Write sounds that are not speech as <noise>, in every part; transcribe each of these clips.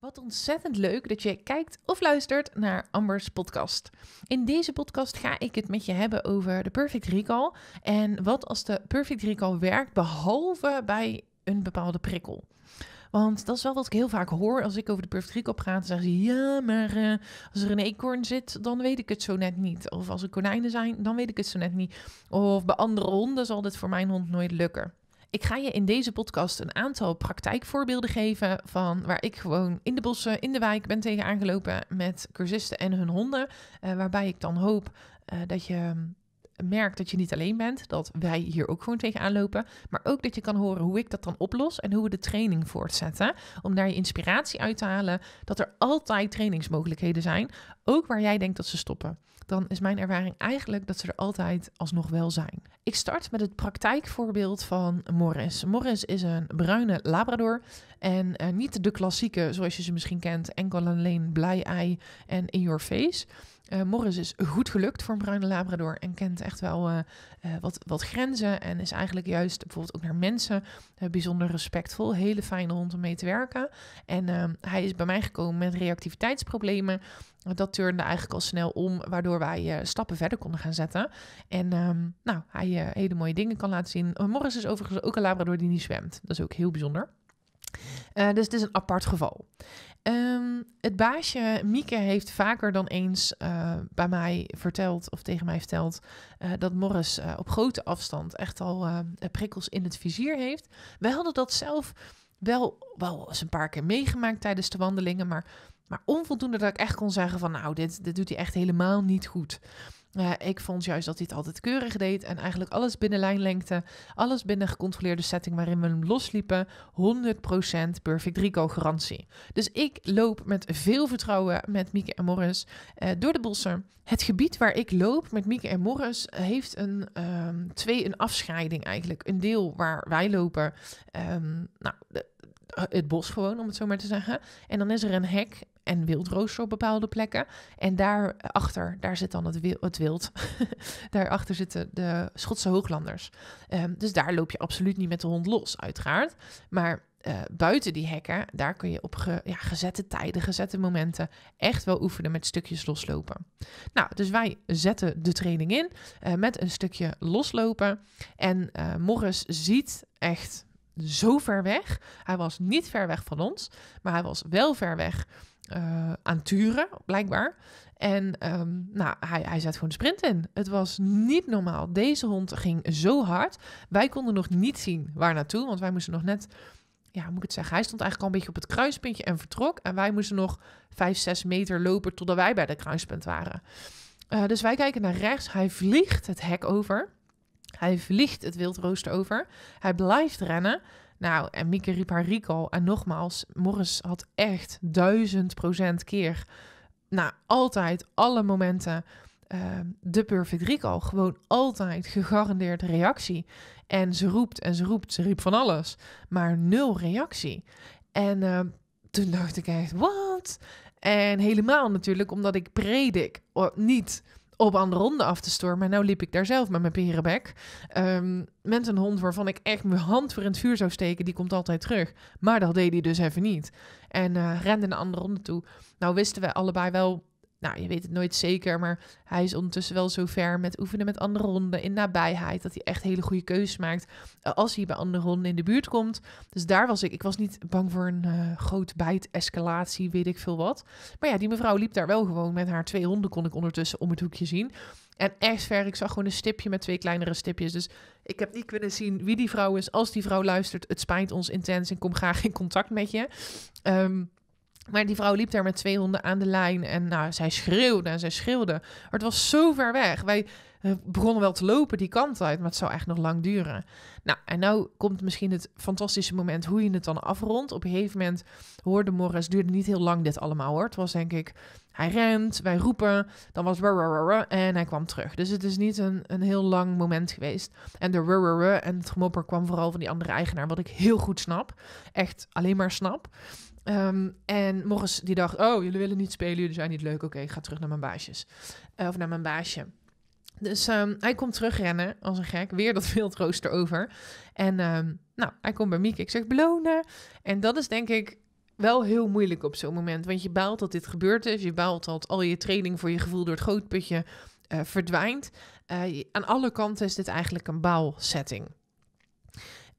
Wat ontzettend leuk dat je kijkt of luistert naar Ambers podcast. In deze podcast ga ik het met je hebben over de perfect recall en wat als de perfect recall werkt behalve bij een bepaalde prikkel. Want dat is wel wat ik heel vaak hoor als ik over de perfect recall praat. Dan zeggen ze, ja, maar eh, als er een eekhoorn zit, dan weet ik het zo net niet. Of als er konijnen zijn, dan weet ik het zo net niet. Of bij andere honden zal dit voor mijn hond nooit lukken. Ik ga je in deze podcast een aantal praktijkvoorbeelden geven van waar ik gewoon in de bossen, in de wijk ben tegen aangelopen met cursisten en hun honden. Eh, waarbij ik dan hoop eh, dat je Merk dat je niet alleen bent, dat wij hier ook gewoon tegenaan lopen, maar ook dat je kan horen hoe ik dat dan oplos en hoe we de training voortzetten. Om daar je inspiratie uit te halen dat er altijd trainingsmogelijkheden zijn, ook waar jij denkt dat ze stoppen. Dan is mijn ervaring eigenlijk dat ze er altijd alsnog wel zijn. Ik start met het praktijkvoorbeeld van Morris. Morris is een bruine labrador en eh, niet de klassieke zoals je ze misschien kent, enkel alleen blij ei en in your face. Eh, Morris is goed gelukt voor een bruine labrador en kent echt wel eh, eh, wat, wat grenzen en is eigenlijk juist bijvoorbeeld ook naar mensen bijzonder respectvol. Hele fijne hond om mee te werken. En ehm, hij is bij mij gekomen met reactiviteitsproblemen. Dat turnde eigenlijk al snel om, waardoor wij stappen verder konden gaan zetten. En ehm, nou, hij hele mooie dingen kan laten zien. Morris is overigens ook een labrador die niet zwemt. Dat is ook heel bijzonder. Eh, dus het is een apart geval. Ehm, het baasje Mieke heeft vaker dan eens eh, bij mij verteld of tegen mij verteld eh, dat Morris op grote afstand echt al prikkels in het vizier heeft. We hadden dat zelf wel, wel eens een paar keer meegemaakt tijdens de wandelingen, maar, maar onvoldoende dat ik echt kon zeggen van nou, dit, dit doet hij echt helemaal niet goed. Eh, ik vond juist dat hij het altijd keurig deed en eigenlijk alles binnen lijnlengte, alles binnen gecontroleerde setting waarin we hem losliepen, 100% Perfect Rico garantie. Dus ik loop met veel vertrouwen met Mieke en Morris eh, door de bossen. Het gebied waar ik loop met Mieke en Morris heeft een, ehm, twee een afscheiding eigenlijk. Een deel waar wij lopen, ehm, nou, de, het bos gewoon, om het zo maar te zeggen. En dan is er een hek en wildroos op bepaalde plekken. En daarachter, daar zit dan het, wild. Het wild. <laughs> daarachter zitten de Schotse hooglanders. Ehm, dus daar loop je absoluut niet met de hond los, uiteraard. Maar eh, buiten die hekken, daar kun je op ja, gezette tijden, gezette momenten echt wel oefenen met stukjes loslopen. Nou, dus wij zetten de training in eh, met een stukje loslopen. En eh, Morris ziet echt zo ver weg. Hij was niet ver weg van ons, maar hij was wel ver weg. Eh, aan turen, blijkbaar. En ehm, nou, hij, hij zet gewoon de sprint in. Het was niet normaal. Deze hond ging zo hard. Wij konden nog niet zien waar naartoe, want wij moesten nog net ja, hoe moet ik het zeggen? Hij stond eigenlijk al een beetje op het kruispuntje en vertrok. En wij moesten nog 5, 6 meter lopen totdat wij bij dat kruispunt waren. Eh, dus wij kijken naar rechts. Hij vliegt het hek over. Hij vliegt het wildrooster over. Hij blijft rennen. Nou, en Mieke riep haar Rico. En nogmaals, Morris had echt duizend procent keer. Nou, altijd, alle momenten. Ehm, de perfect Rico. Gewoon altijd gegarandeerd reactie. En ze roept en ze roept. Ze riep van alles. Maar nul reactie. En ehm, toen dacht ik echt, wat? En helemaal natuurlijk omdat ik predik oh, niet op andere honden af te stormen. En nou liep ik daar zelf met mijn berenbek. Um, ehm, met een hond waarvan ik echt mijn hand voor in het vuur zou steken. Die komt altijd terug. Maar dat deed hij dus even niet. En eh, rende naar andere honden toe. Nou wisten we allebei wel nou, je weet het nooit zeker, maar hij is ondertussen wel zo ver met oefenen met andere honden in nabijheid dat hij echt hele goede keuzes maakt eh, als hij bij andere honden in de buurt komt. Dus daar was ik. Ik was niet bang voor een eh, groot bijt, escalatie, weet ik veel wat. Maar ja, die mevrouw liep daar wel gewoon met haar twee honden, kon ik ondertussen om het hoekje zien. En echt ver, ik zag gewoon een stipje met twee kleinere stipjes. Dus ik heb niet kunnen zien wie die vrouw is. Als die vrouw luistert, het spijt ons intens en kom graag in contact met je. Um, maar die vrouw liep daar met twee honden aan de lijn. En nou, zij schreeuwde en zij schreeuwde. Maar het was zo ver weg. Wij eh, begonnen wel te lopen die kant uit, maar het zou echt nog lang duren. Nou, en nou komt misschien het fantastische moment hoe je het dan afrondt. Op een gegeven moment hoorde Morris, duurde niet heel lang dit allemaal hoor. Het was denk ik, hij rent, wij roepen, dan was rrrr en hij kwam terug. Dus het is niet een, een heel lang moment geweest. En de rrrr en het gemopper kwam vooral van die andere eigenaar, wat ik heel goed snap. Echt alleen maar snap. Um, en Morris die dacht, oh, jullie willen niet spelen, jullie zijn niet leuk. Oké, ik ga terug naar mijn baasjes. Eh, of naar mijn baasje. Dus ehm, hij komt terugrennen als een gek. Weer dat <laughs> wildrooster over. En ehm, nou, hij komt bij Mieke. Ik zeg belonen. En dat is denk ik wel heel moeilijk op zo'n moment. Want je baalt dat dit gebeurd is. Je baalt dat al je training voor je gevoel door het grootputje uh, verdwijnt. Eh, aan alle kanten is dit eigenlijk een baalsetting.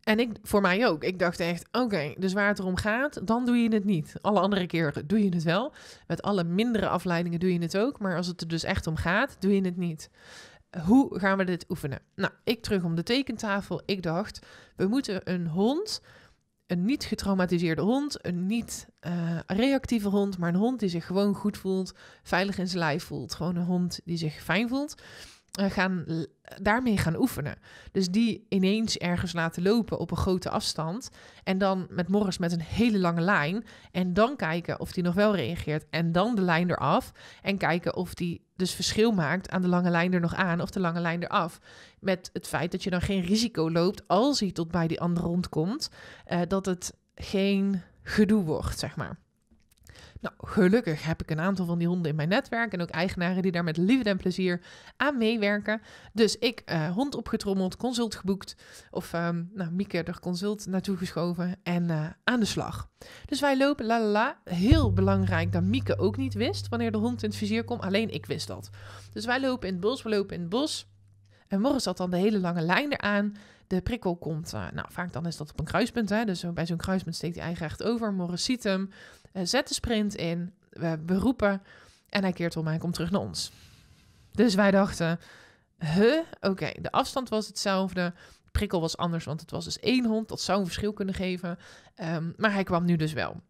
En ik, voor mij ook. Ik dacht echt, oké, dus waar het om gaat, dan doe je het niet. Alle andere keren doe je het wel. Met alle mindere afleidingen doe je het ook. Maar als het er dus echt om gaat, doe je het niet. Hoe gaan we dit oefenen? Nou, ik terug om de tekentafel. Ik dacht, we moeten een hond, een niet getraumatiseerde hond, een niet eh, reactieve hond, maar een hond die zich gewoon goed voelt, veilig in zijn lijf voelt. Gewoon een hond die zich fijn voelt. Eh, gaan, daarmee gaan oefenen. Dus die ineens ergens laten lopen op een grote afstand. En dan met Morris met een hele lange lijn. En dan kijken of die nog wel reageert. En dan de lijn eraf. En kijken of die dus verschil maakt aan de lange lijn er nog aan of de lange lijn eraf. Met het feit dat je dan geen risico loopt als hij tot bij die andere rondkomt. Eh, dat het geen gedoe wordt, zeg maar. Nou, gelukkig heb ik een aantal van die honden in mijn netwerk en ook eigenaren die daar met liefde en plezier aan meewerken. Dus ik eh, hond opgetrommeld, consult geboekt of ehm, nou, Mieke er consult naartoe geschoven en eh, aan de slag. Dus wij lopen, la la la. Heel belangrijk dat Mieke ook niet wist wanneer de hond in het vizier komt. alleen ik wist dat. Dus wij lopen in het bos, we lopen in het bos. En morgen zat dan de hele lange lijn eraan. De prikkel komt, eh, nou vaak dan is dat op een kruispunt. Hè? Dus bij zo'n kruispunt steekt hij eigen over. Morris ziet hem. Eh, zet de sprint in, we beroepen en hij keert om en hij komt terug naar ons. Dus wij dachten, huh, oké, de afstand was hetzelfde, de prikkel was anders, want het was dus één hond, dat zou een verschil kunnen geven, ehm, maar hij kwam nu dus wel.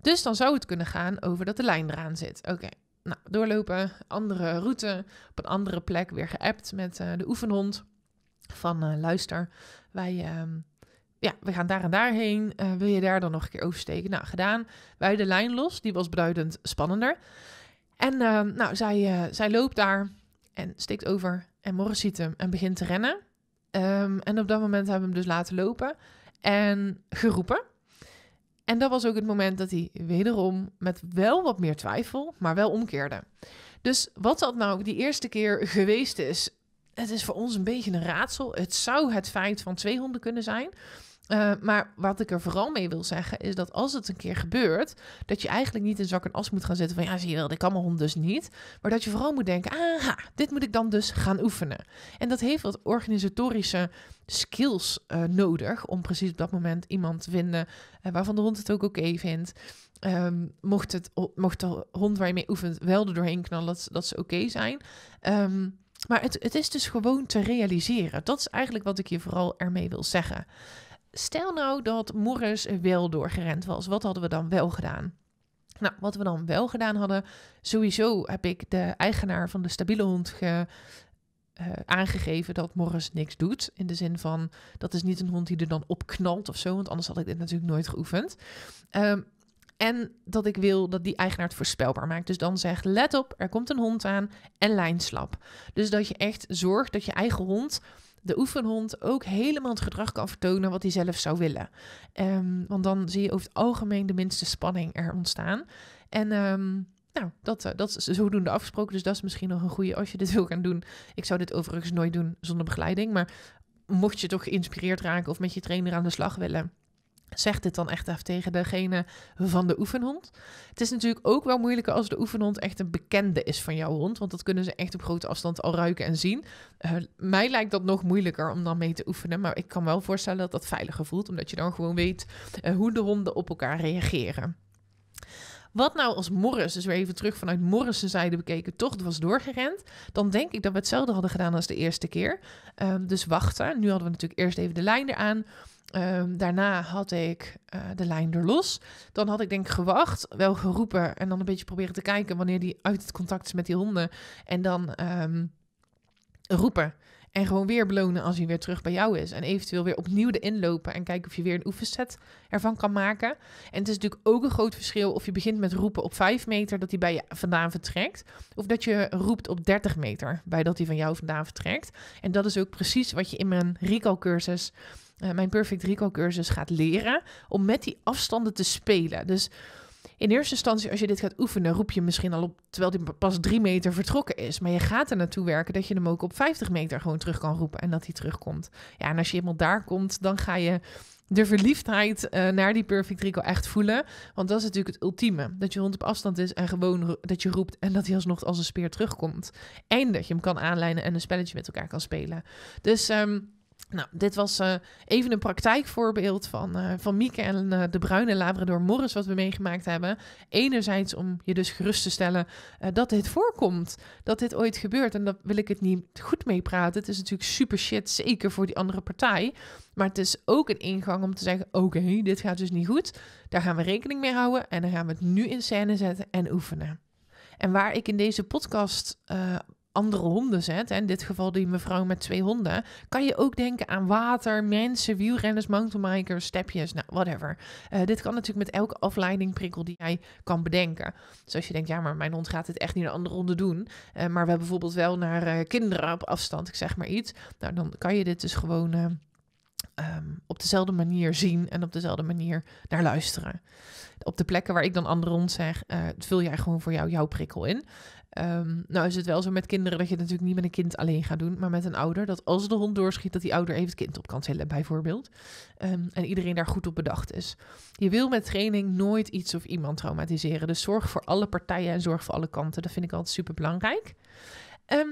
Dus dan zou het kunnen gaan over dat de lijn eraan zit. Oké, nou, doorlopen, andere route, op een andere plek, weer geappt met eh, de oefenhond van eh, luister, wij... Ehm, ja, we gaan daar en daarheen. heen eh, wil je daar dan nog een keer oversteken? Nou, gedaan. Wij de lijn los. Die was beduidend spannender. En eh, nou, zij, eh, zij loopt daar en steekt over. En Morris ziet hem en begint te rennen. Ehm, en op dat moment hebben we hem dus laten lopen en geroepen. En dat was ook het moment dat hij wederom met wel wat meer twijfel, maar wel omkeerde. Dus wat dat nou die eerste keer geweest is, het is voor ons een beetje een raadsel. Het zou het feit van twee honden kunnen zijn. Eh, maar wat ik er vooral mee wil zeggen is dat als het een keer gebeurt, dat je eigenlijk niet in zak en as moet gaan zitten van ja, zie je wel, ik kan mijn hond dus niet. Maar dat je vooral moet denken, ah, dit moet ik dan dus gaan oefenen. En dat heeft wat organisatorische skills eh, nodig om precies op dat moment iemand te vinden eh, waarvan de hond het ook oké vindt. Ehm, mocht, het, mocht de hond waar je mee oefent wel er doorheen knallen dat, dat ze oké zijn. Ehm, maar het, het is dus gewoon te realiseren. Dat is eigenlijk wat ik je vooral ermee wil zeggen stel nou dat Morris wel doorgerend was. Wat hadden we dan wel gedaan? Nou, wat we dan wel gedaan hadden, sowieso heb ik de eigenaar van de stabiele hond ge, eh, aangegeven dat Morris niks doet. In de zin van, dat is niet een hond die er dan op knalt of zo, want anders had ik dit natuurlijk nooit geoefend. Ehm, en dat ik wil dat die eigenaar het voorspelbaar maakt. Dus dan zegt, let op, er komt een hond aan en lijnslap. Dus dat je echt zorgt dat je eigen hond de oefenhond ook helemaal het gedrag kan vertonen wat hij zelf zou willen. Ehm, want dan zie je over het algemeen de minste spanning er ontstaan. En ehm, nou, dat, eh, dat is zodoende afgesproken. Dus dat is misschien nog een goede als je dit <laughs> wil gaan doen. Ik zou dit overigens nooit doen zonder begeleiding. Maar mocht je toch geïnspireerd raken of met je trainer aan de slag willen Zeg dit dan echt even tegen degene van de oefenhond. Het is natuurlijk ook wel moeilijker als de oefenhond echt een bekende is van jouw hond. Want dat kunnen ze echt op grote afstand al ruiken en zien. Eh, mij lijkt dat nog moeilijker om dan mee te oefenen. Maar ik kan wel voorstellen dat dat veiliger voelt. Omdat je dan gewoon weet eh, hoe de honden op elkaar reageren. Wat nou als Morris, dus weer even terug vanuit Morris' zijde bekeken, toch was doorgerend? Dan denk ik dat we hetzelfde hadden gedaan als de eerste keer. Ehm, dus wachten. Nu hadden we natuurlijk eerst even de lijn eraan. Ehm, daarna had ik eh, de lijn er los. Dan had ik denk ik gewacht, wel geroepen en dan een beetje proberen te kijken wanneer die uit het contact is met die honden. En dan ehm, roepen. En gewoon weer belonen als hij weer terug bij jou is. En eventueel weer opnieuw de inlopen en kijken of je weer een oefenset ervan kan maken. En het is natuurlijk ook een groot verschil of je begint met roepen op 5 meter dat hij bij je vandaan vertrekt. Of dat je roept op 30 meter bij dat hij van jou vandaan vertrekt. En dat is ook precies wat je in mijn recall cursus eh, mijn Perfect rico cursus gaat leren om met die afstanden te spelen. Dus in eerste instantie, als je dit gaat oefenen, roep je misschien al op terwijl die pas drie meter vertrokken is. Maar je gaat er naartoe werken dat je hem ook op 50 meter gewoon terug kan roepen en dat hij terugkomt. Ja, en als je helemaal daar komt, dan ga je de verliefdheid eh, naar die perfect rico echt voelen. Want dat is natuurlijk het ultieme. Dat je hond op afstand is en gewoon dat je roept en dat hij alsnog als een speer terugkomt. En dat je hem kan aanlijnen en een spelletje met elkaar kan spelen. Dus ehm, nou, dit was eh, even een praktijkvoorbeeld van, eh, van Mieke en eh, de bruine Labrador Morris, wat we meegemaakt hebben. Enerzijds om je dus gerust te stellen dat dit voorkomt, dat dit ooit gebeurt. En daar wil ik het niet goed mee praten. Het is natuurlijk super shit, zeker voor die andere partij. Maar het is ook een ingang om te zeggen: oké, dit gaat dus niet goed. Daar gaan we rekening mee houden en dan gaan we het nu in scène zetten en oefenen. En waar ik in deze podcast andere honden zet, in dit geval die mevrouw met twee honden, kan je ook denken aan water, mensen, wielrenners, mountainbikers, stepjes, nou, whatever. Eh, dit kan natuurlijk met elke afleidingprikkel die jij kan bedenken. Dus als je denkt, ja, maar mijn hond gaat het echt niet een andere honden doen, eh, maar we hebben bijvoorbeeld wel naar uh, kinderen op afstand, ik zeg maar iets, nou, dan kan je dit dus gewoon Ehm, op dezelfde manier zien en op dezelfde manier naar luisteren. Op de plekken waar ik dan andere hond zeg, uh, vul jij gewoon voor jou jouw prikkel in. Um, nou is het wel zo met kinderen dat je het natuurlijk niet met een kind alleen gaat doen, maar met een ouder. Dat als de hond doorschiet, dat die ouder even het kind op kan tillen, bijvoorbeeld. Ehm, en iedereen daar goed op bedacht is. Je wil met training nooit iets of iemand traumatiseren. Dus zorg voor alle partijen en zorg voor alle kanten. Dat vind ik altijd super belangrijk.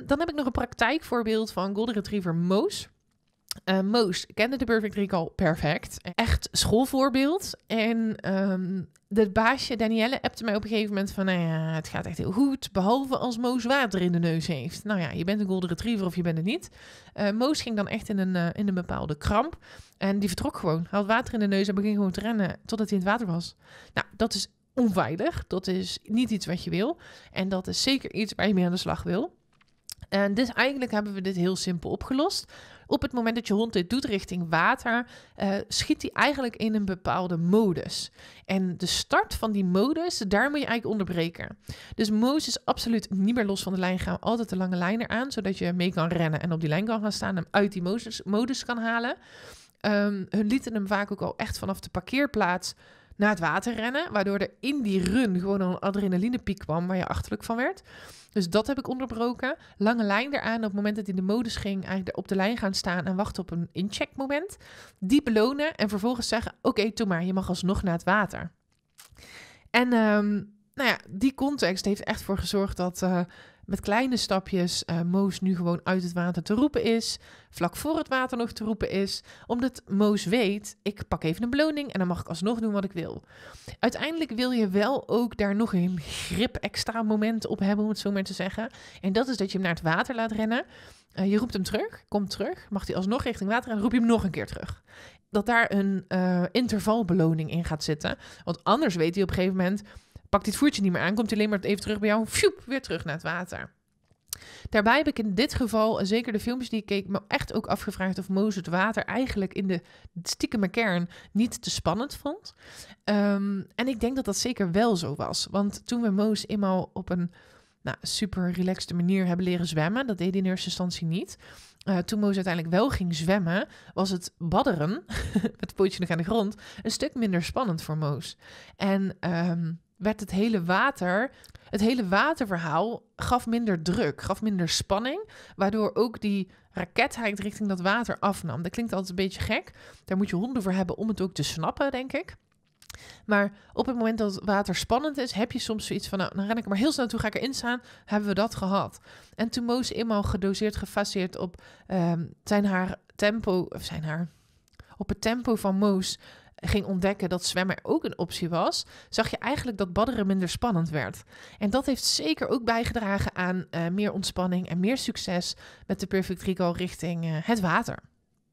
dan heb ik nog een praktijkvoorbeeld van Golden Retriever Moos. Uh, Moos kende de Perfect Recall perfect. Echt schoolvoorbeeld. En um, de baasje Danielle appte mij op een gegeven moment van... Nou ja, het gaat echt heel goed, behalve als Moos water in de neus heeft. Nou ja, je bent een golden retriever of je bent het niet. Uh, Moos ging dan echt in een, eh, in een bepaalde kramp. En die vertrok gewoon. had water in de neus en begon gewoon te rennen totdat hij in het water was. Nou, dat is onveilig. Dat is niet iets wat je wil. En dat is zeker iets waar je mee aan de slag wil. En dus eigenlijk hebben we dit heel simpel opgelost op het moment dat je hond dit doet richting water, eh, schiet hij eigenlijk in een bepaalde modus. En de start van die modus, daar moet je eigenlijk onderbreken. Dus Moos is absoluut niet meer los van de lijn gaan. Altijd de lange lijn eraan, zodat je mee kan rennen en op die lijn kan gaan staan. en uit die modus, modus kan halen. Ehm, hun lieten hem vaak ook al echt vanaf de parkeerplaats naar het water rennen. Waardoor er in die run gewoon een adrenalinepiek kwam waar je achterlijk van werd. Dus dat heb ik onderbroken. Lange lijn eraan op het moment dat hij de modus ging, eigenlijk op de lijn gaan staan en wachten op een incheckmoment. Die belonen en vervolgens zeggen: Oké, okay, maar, je mag alsnog naar het water. En ehm, nou ja, die context heeft echt voor gezorgd dat. Eh, met kleine stapjes uh, Moos nu gewoon uit het water te roepen is. Vlak voor het water nog te roepen is. Omdat Moos weet, ik pak even een beloning en dan mag ik alsnog doen wat ik wil. Uiteindelijk wil je wel ook daar nog een grip extra moment op hebben, om het zo maar te zeggen. En dat is dat je hem naar het water laat rennen. Eh, je roept hem terug, komt terug. Mag hij alsnog richting water en roep je hem nog een keer terug dat daar een uh, intervalbeloning in gaat zitten. Want anders weet hij op een gegeven moment: pakt dit voertje niet meer aan, komt hij alleen maar even terug bij jou, fjoep, weer terug naar het water. Daarbij heb ik in dit geval, eh, zeker de filmpjes die ik keek, me echt ook afgevraagd of Moos het water eigenlijk in de stiekeme kern niet te spannend vond. Ehm, en ik denk dat dat zeker wel zo was. Want toen we Moos eenmaal op een nou, super relaxte manier hebben leren zwemmen, dat deed hij in eerste instantie niet. Eh, toen Moos uiteindelijk wel ging zwemmen, was het badderen, <laughs> met het pootje nog aan de grond, een stuk minder spannend voor Moos. En um, werd het hele water, het hele waterverhaal gaf minder druk, gaf minder spanning, waardoor ook die raketheid richting dat water afnam. Dat klinkt altijd een beetje gek. Daar moet je honden voor hebben om het ook te snappen, denk ik. Maar op het moment dat het water spannend is, heb je soms zoiets van, nou, dan ren ik maar heel snel toe, ga ik erin staan, hebben we dat gehad. En toen Moos eenmaal gedoseerd, gefaseerd op ehm, zijn haar tempo, of zijn haar, op het tempo van Moes ging ontdekken dat zwemmen ook een optie was, zag je eigenlijk dat badderen minder spannend werd. En dat heeft zeker ook bijgedragen aan eh, meer ontspanning en meer succes met de Perfect Rico richting eh, het water.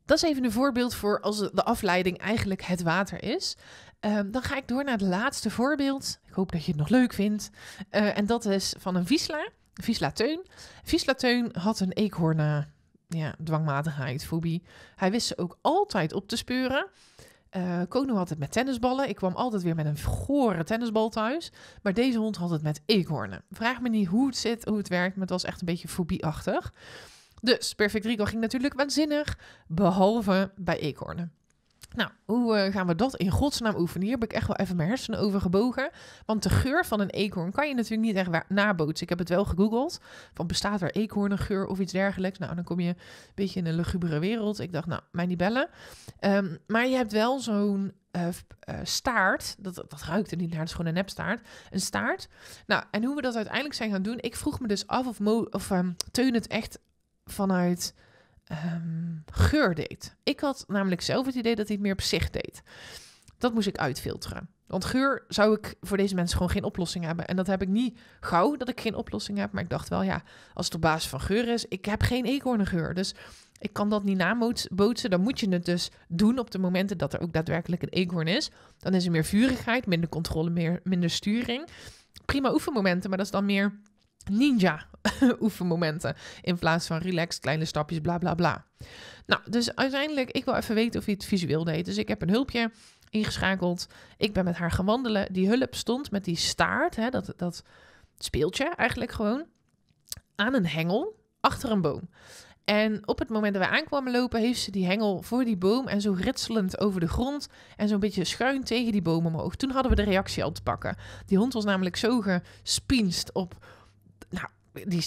Dat is even een voorbeeld voor als de afleiding eigenlijk het water is. Ehm, dan ga ik door naar het laatste voorbeeld. Ik hoop dat je het nog leuk vindt. Eh, en dat is van een Visla, Visla Teun. Visla Teun had een eekhoorn ja, dwangmatigheid, fobie. Hij wist ze ook altijd op te speuren. Uh, had het met tennisballen. Ik kwam altijd weer met een gore tennisbal thuis. Maar deze hond had het met eekhoornen. Vraag me niet hoe het zit, hoe het werkt, maar het was echt een beetje fobieachtig. Dus Perfect Rico ging natuurlijk waanzinnig, behalve bij eekhoornen. Nou, hoe eh, gaan we dat in godsnaam oefenen? Hier heb ik echt wel even mijn hersenen over gebogen. Want de geur van een eekhoorn kan je natuurlijk niet echt nabootsen. Ik heb het wel gegoogeld. Van bestaat er eekhoornengeur of iets dergelijks? Nou, dan kom je een beetje in een lugubere wereld. Ik dacht, nou, mij niet bellen. Ehm, maar je hebt wel zo'n eh, eh, staart. Dat, dat ruikt er niet naar, het is gewoon een nepstaart. Een staart. Nou, en hoe we dat uiteindelijk zijn gaan doen. Ik vroeg me dus af of, of ehm, Teun het echt vanuit Ehm, geur deed. Ik had namelijk zelf het idee dat hij het meer op zich deed. Dat moest ik uitfilteren. Want geur zou ik voor deze mensen gewoon geen oplossing hebben. En dat heb ik niet gauw dat ik geen oplossing heb. Maar ik dacht wel, ja, als het op basis van geur is, ik heb geen eekhoorngeur. Dus ik kan dat niet nabootsen. Dan moet je het dus doen op de momenten dat er ook daadwerkelijk een eekhoorn is. Dan is er meer vurigheid, minder controle, meer, minder sturing. Prima oefenmomenten, maar dat is dan meer ninja <laughs> oefenmomenten. In plaats van relaxed, kleine stapjes, bla bla bla. Nou, dus uiteindelijk, ik wil even weten of hij het visueel deed. Dus ik heb een hulpje ingeschakeld. Ik ben met haar gaan wandelen. Die hulp stond met die staart, hè, dat, dat speeltje eigenlijk gewoon, aan een hengel achter een boom. En op het moment dat wij aankwamen lopen, heeft ze die hengel voor die boom en zo ritselend over de grond en zo'n beetje schuin tegen die boom omhoog. Toen hadden we de reactie al te pakken. Die hond was namelijk zo gespienst op die,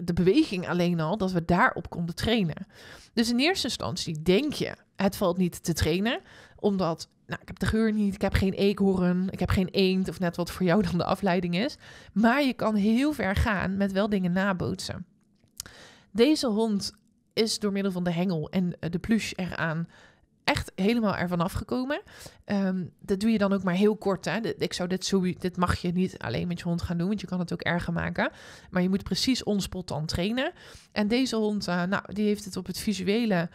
de, beweging alleen al, dat we daarop konden trainen. Dus in eerste instantie denk je, het valt niet te trainen, omdat nou, ik heb de geur niet, ik heb geen eekhoorn, ik heb geen eend, of net wat voor jou <laughs> dan de afleiding is. Maar je kan heel ver gaan met wel dingen nabootsen. Deze hond is door middel van de hengel en eh, de pluche eraan echt helemaal ervan afgekomen. Ehm, dat doe je dan ook maar heel kort. Hè? Ik zou dit, zo, dit mag je niet alleen met je hond gaan doen, want je kan het ook erger maken. Maar je moet precies onspot dan trainen. En deze hond, eh, nou, die heeft het op het visuele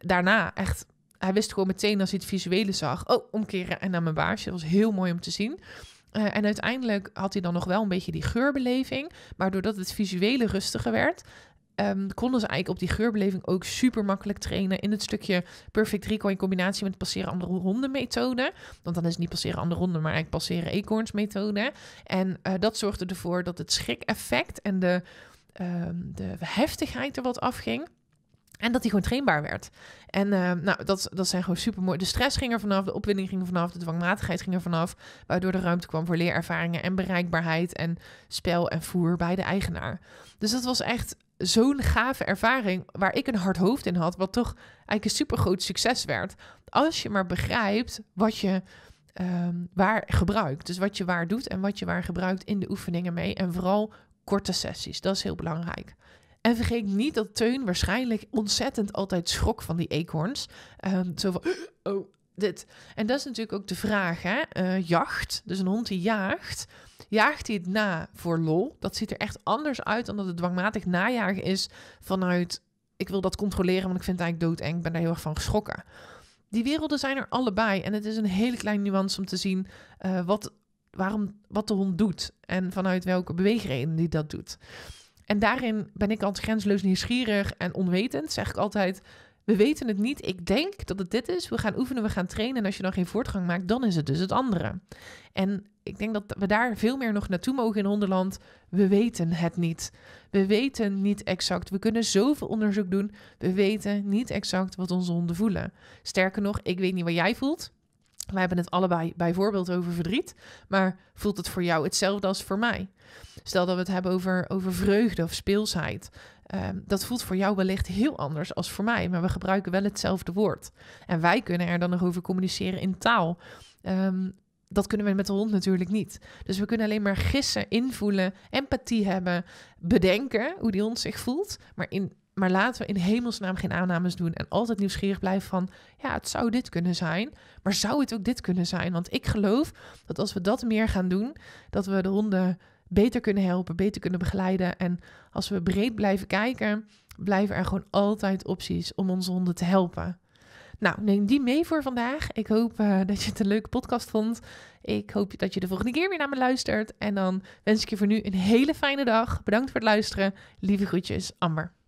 daarna echt hij wist gewoon meteen als hij het visuele zag. Oh, omkeren en naar mijn baasje. Dat was heel mooi om te zien. Eh, en uiteindelijk had hij dan nog wel een beetje die geurbeleving. Maar doordat het visuele rustiger werd, Ehm, konden ze eigenlijk op die geurbeleving ook super makkelijk trainen in het stukje Perfect Recall in combinatie met passeren andere honden methode. Want dan is het niet passeren andere honden, maar eigenlijk passeren eekhoorns methode. En eh, dat zorgde ervoor dat het schrik-effect en de, ehm, de heftigheid er wat afging. En dat hij gewoon trainbaar werd. En ehm, nou, dat, dat zijn gewoon super mooi. De stress ging er vanaf, de opwinding ging er vanaf, de dwangmatigheid ging er vanaf. Waardoor de ruimte kwam voor leerervaringen en bereikbaarheid en spel en voer bij de eigenaar. Dus dat was echt zo'n gave ervaring waar ik een hard hoofd in had, wat toch eigenlijk een super groot succes werd. Als je maar begrijpt wat je ehm, waar gebruikt. Dus wat je waar doet en wat je waar gebruikt in de oefeningen mee. En vooral korte sessies, dat is heel belangrijk. En vergeet niet dat Teun waarschijnlijk ontzettend altijd schrok van die eekhoorns. Um, zo van, <gasps> oh, dit. En dat is natuurlijk ook de vraag, hè? Eh, jacht, dus een hond die jaagt jaagt hij het na voor lol. Dat ziet er echt anders uit dan dat het dwangmatig najagen is vanuit ik wil dat controleren, want ik vind het eigenlijk doodeng. Ik ben daar heel erg van geschrokken. Die werelden zijn er allebei. En het is een hele kleine nuance om te zien eh, wat, waarom, wat de hond doet. En vanuit welke beweegreden die dat doet. En daarin ben ik altijd grensloos nieuwsgierig en onwetend. Zeg ik altijd, we weten het niet. Ik denk dat het dit is. We gaan oefenen, we gaan trainen. En als je dan geen voortgang maakt, dan is het dus het andere. En ik denk dat we daar veel meer nog naartoe mogen in Honderland. We weten het niet. We weten niet exact. We kunnen zoveel onderzoek doen. We weten niet exact wat onze honden voelen. Sterker nog, ik weet niet wat jij voelt. We hebben het allebei bijvoorbeeld over verdriet, maar voelt het voor jou hetzelfde als voor mij? Stel dat we het hebben over, over vreugde of speelsheid. Ehm, dat voelt voor jou wellicht heel anders als voor mij, maar we gebruiken wel hetzelfde woord. En wij kunnen er dan nog over communiceren in taal. Ehm, dat kunnen we met de hond natuurlijk niet. Dus we kunnen alleen maar gissen, invoelen, empathie hebben, bedenken hoe die hond zich voelt. Maar, in, maar laten we in hemelsnaam geen aannames doen en altijd nieuwsgierig blijven van, ja, het zou dit kunnen zijn, maar zou het ook dit kunnen zijn? Want ik geloof dat als we dat meer gaan doen, dat we de honden beter kunnen helpen, beter kunnen begeleiden. En als we breed blijven kijken, blijven er gewoon altijd opties om onze honden te helpen. Nou, neem die mee voor vandaag. Ik hoop eh, <laughs> dat je het een leuke podcast vond. Ik hoop dat je de volgende keer weer naar me luistert. En dan wens ik je voor nu een hele fijne dag. Bedankt voor het luisteren. Lieve groetjes, Amber.